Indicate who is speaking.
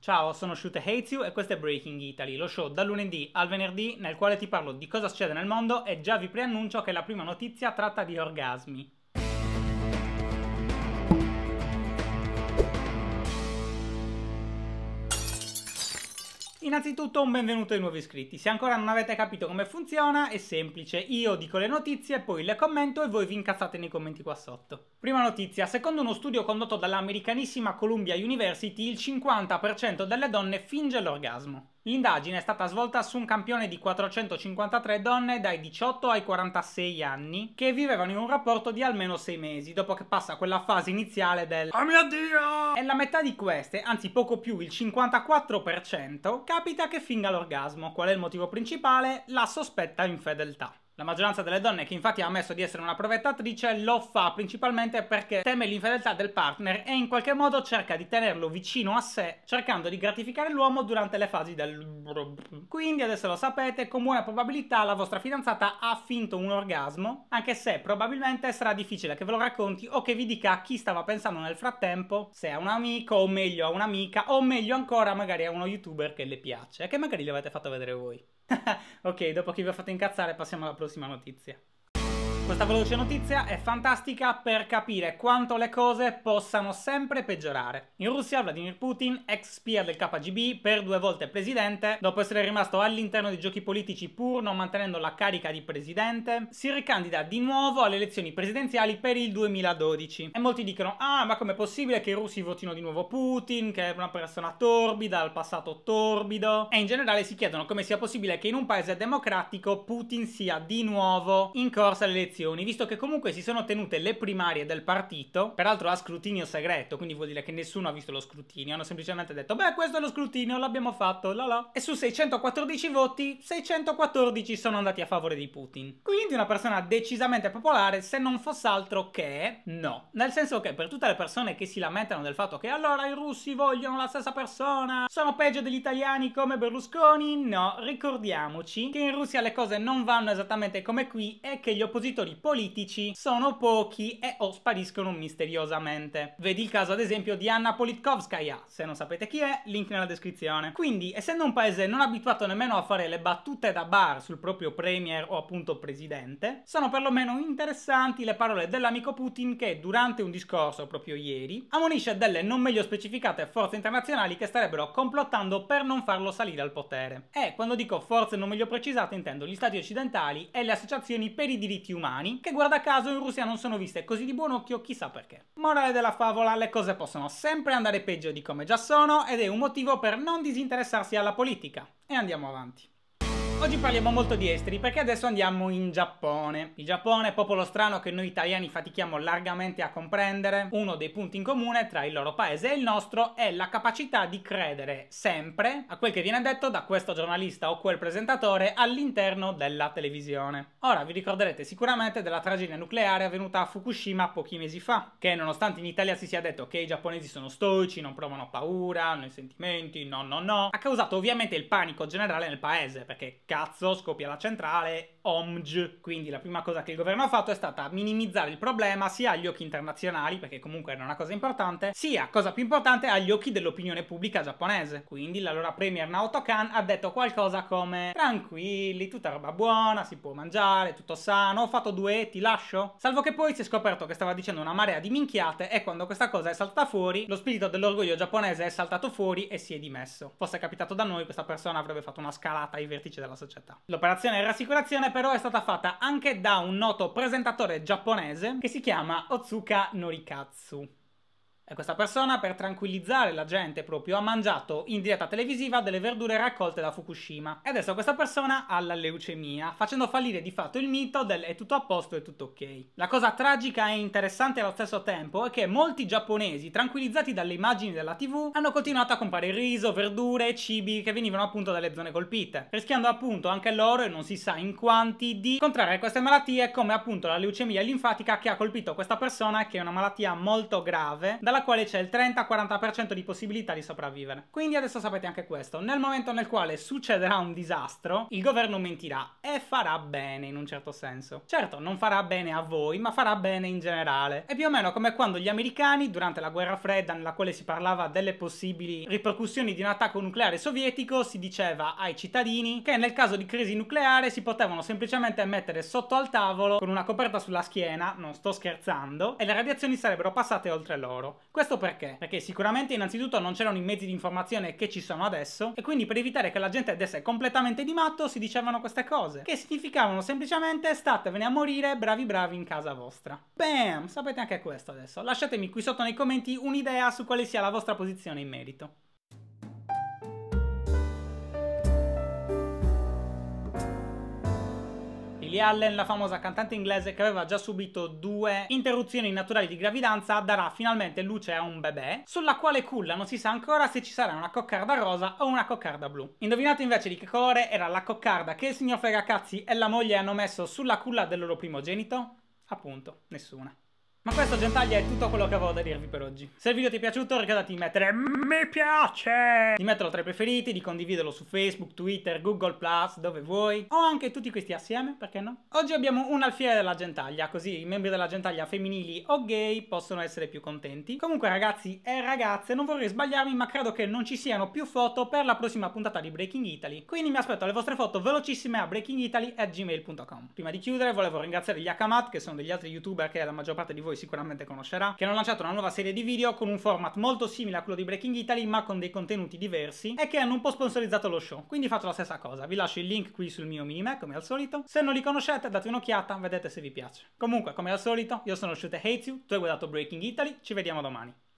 Speaker 1: Ciao, sono Shoot Hates You e questo è Breaking Italy, lo show dal lunedì al venerdì nel quale ti parlo di cosa succede nel mondo e già vi preannuncio che la prima notizia tratta di orgasmi. Innanzitutto un benvenuto ai nuovi iscritti, se ancora non avete capito come funziona è semplice, io dico le notizie, poi le commento e voi vi incazzate nei commenti qua sotto. Prima notizia, secondo uno studio condotto dall'americanissima Columbia University il 50% delle donne finge l'orgasmo. L'indagine è stata svolta su un campione di 453 donne dai 18 ai 46 anni che vivevano in un rapporto di almeno 6 mesi dopo che passa quella fase iniziale del Oh mio Dio! E la metà di queste, anzi poco più, il 54%, capita che finga l'orgasmo. Qual è il motivo principale? La sospetta infedeltà. La maggioranza delle donne che infatti ha ammesso di essere una provettatrice lo fa principalmente perché teme l'infedeltà del partner e in qualche modo cerca di tenerlo vicino a sé, cercando di gratificare l'uomo durante le fasi del... Quindi adesso lo sapete, con buona probabilità la vostra fidanzata ha finto un orgasmo, anche se probabilmente sarà difficile che ve lo racconti o che vi dica a chi stava pensando nel frattempo, se a un amico o meglio a un'amica o meglio ancora magari a uno youtuber che le piace e che magari gli avete fatto vedere voi. ok, dopo che vi ho fatto incazzare passiamo alla prossima notizia. Questa veloce notizia è fantastica per capire quanto le cose possano sempre peggiorare. In Russia Vladimir Putin, ex spia del KGB, per due volte presidente, dopo essere rimasto all'interno di giochi politici pur non mantenendo la carica di presidente, si ricandida di nuovo alle elezioni presidenziali per il 2012. E molti dicono, ah ma com'è possibile che i russi votino di nuovo Putin, che è una persona torbida, al passato torbido? E in generale si chiedono come sia possibile che in un paese democratico Putin sia di nuovo in corsa alle elezioni elezioni, visto che comunque si sono tenute le primarie del partito, peraltro a scrutinio segreto, quindi vuol dire che nessuno ha visto lo scrutinio, hanno semplicemente detto beh questo è lo scrutinio, l'abbiamo fatto, la la. E su 614 voti, 614 sono andati a favore di Putin. Quindi una persona decisamente popolare se non fosse altro che no. Nel senso che per tutte le persone che si lamentano del fatto che allora i russi vogliono la stessa persona, sono peggio degli italiani come Berlusconi, no, ricordiamoci che in Russia le cose non vanno esattamente come qui e che gli oppositori attori politici sono pochi e o spariscono misteriosamente. Vedi il caso ad esempio di Anna Politkovskaya, se non sapete chi è, link nella descrizione. Quindi, essendo un paese non abituato nemmeno a fare le battute da bar sul proprio premier o appunto presidente, sono perlomeno interessanti le parole dell'amico Putin che durante un discorso proprio ieri ammonisce delle non meglio specificate forze internazionali che starebbero complottando per non farlo salire al potere. E quando dico forze non meglio precisate intendo gli stati occidentali e le associazioni per i diritti umani umani, che guarda caso in Russia non sono viste così di buon occhio chissà perché. Morale della favola, le cose possono sempre andare peggio di come già sono ed è un motivo per non disinteressarsi alla politica. E andiamo avanti. Oggi parliamo molto di esteri perché adesso andiamo in Giappone. Il Giappone popolo strano che noi italiani fatichiamo largamente a comprendere. Uno dei punti in comune tra il loro paese e il nostro è la capacità di credere sempre a quel che viene detto da questo giornalista o quel presentatore all'interno della televisione. Ora vi ricorderete sicuramente della tragedia nucleare avvenuta a Fukushima pochi mesi fa, che nonostante in Italia si sia detto che i giapponesi sono stoici, non provano paura, hanno i sentimenti, no no no, ha causato ovviamente il panico generale nel paese perché cazzo, scoppia la centrale, OMG. Quindi la prima cosa che il governo ha fatto è stata minimizzare il problema sia agli occhi internazionali, perché comunque era una cosa importante, sia, cosa più importante, agli occhi dell'opinione pubblica giapponese. Quindi l'allora premier Naoto Kan ha detto qualcosa come tranquilli, tutta roba buona, si può mangiare, tutto sano, ho fatto due, ti lascio. Salvo che poi si è scoperto che stava dicendo una marea di minchiate e quando questa cosa è saltata fuori, lo spirito dell'orgoglio giapponese è saltato fuori e si è dimesso. Fosse capitato da noi, questa persona avrebbe fatto una scalata ai vertici della società. L'operazione rassicurazione però è stata fatta anche da un noto presentatore giapponese che si chiama Otsuka Norikatsu. E questa persona, per tranquillizzare la gente proprio, ha mangiato in diretta televisiva delle verdure raccolte da Fukushima. E adesso questa persona ha la leucemia, facendo fallire di fatto il mito del è tutto a posto, è tutto ok. La cosa tragica e interessante allo stesso tempo è che molti giapponesi, tranquillizzati dalle immagini della tv, hanno continuato a comprare riso, verdure e cibi che venivano appunto dalle zone colpite, rischiando appunto anche loro, e non si sa in quanti, di contrarre queste malattie come appunto la leucemia linfatica che ha colpito questa persona, che è una malattia molto grave, dalla alla quale c'è il 30-40% di possibilità di sopravvivere. Quindi adesso sapete anche questo, nel momento nel quale succederà un disastro, il governo mentirà e farà bene in un certo senso. Certo, non farà bene a voi, ma farà bene in generale. È più o meno come quando gli americani, durante la guerra fredda, nella quale si parlava delle possibili ripercussioni di un attacco nucleare sovietico, si diceva ai cittadini che nel caso di crisi nucleare si potevano semplicemente mettere sotto al tavolo con una coperta sulla schiena, non sto scherzando, e le radiazioni sarebbero passate oltre loro. Questo perché? Perché sicuramente innanzitutto non c'erano i mezzi di informazione che ci sono adesso e quindi per evitare che la gente desse completamente di matto si dicevano queste cose che significavano semplicemente statevene a morire bravi bravi in casa vostra. Bam! Sapete anche questo adesso. Lasciatemi qui sotto nei commenti un'idea su quale sia la vostra posizione in merito. Lily Allen, la famosa cantante inglese che aveva già subito due interruzioni naturali di gravidanza, darà finalmente luce a un bebè, sulla quale culla non si sa ancora se ci sarà una coccarda rosa o una coccarda blu. Indovinate invece di che colore era la coccarda che il signor Fregacazzi e la moglie hanno messo sulla culla del loro primogenito? Appunto, nessuna. Ma questo gentaglia è tutto quello che avevo da dirvi per oggi. Se il video ti è piaciuto ricordati di mettere mi piace, di metterlo tra i preferiti, di condividerlo su Facebook, Twitter, Google+, dove vuoi, o anche tutti questi assieme, perché no? Oggi abbiamo un alfiere della gentaglia, così i membri della gentaglia femminili o gay possono essere più contenti. Comunque ragazzi e ragazze, non vorrei sbagliarmi, ma credo che non ci siano più foto per la prossima puntata di Breaking Italy. Quindi mi aspetto le vostre foto velocissime a breakingitaly.gmail.com. Prima di chiudere volevo ringraziare gli Akamat, che sono degli altri youtuber che la maggior parte di voi sicuramente conoscerà, che hanno lanciato una nuova serie di video con un format molto simile a quello di Breaking Italy ma con dei contenuti diversi e che hanno un po' sponsorizzato lo show. Quindi fate la stessa cosa, vi lascio il link qui sul mio mini Mac come al solito. Se non li conoscete date un'occhiata, vedete se vi piace. Comunque, come al solito, io sono Shute Hates You, tu hai guardato Breaking Italy, ci vediamo domani.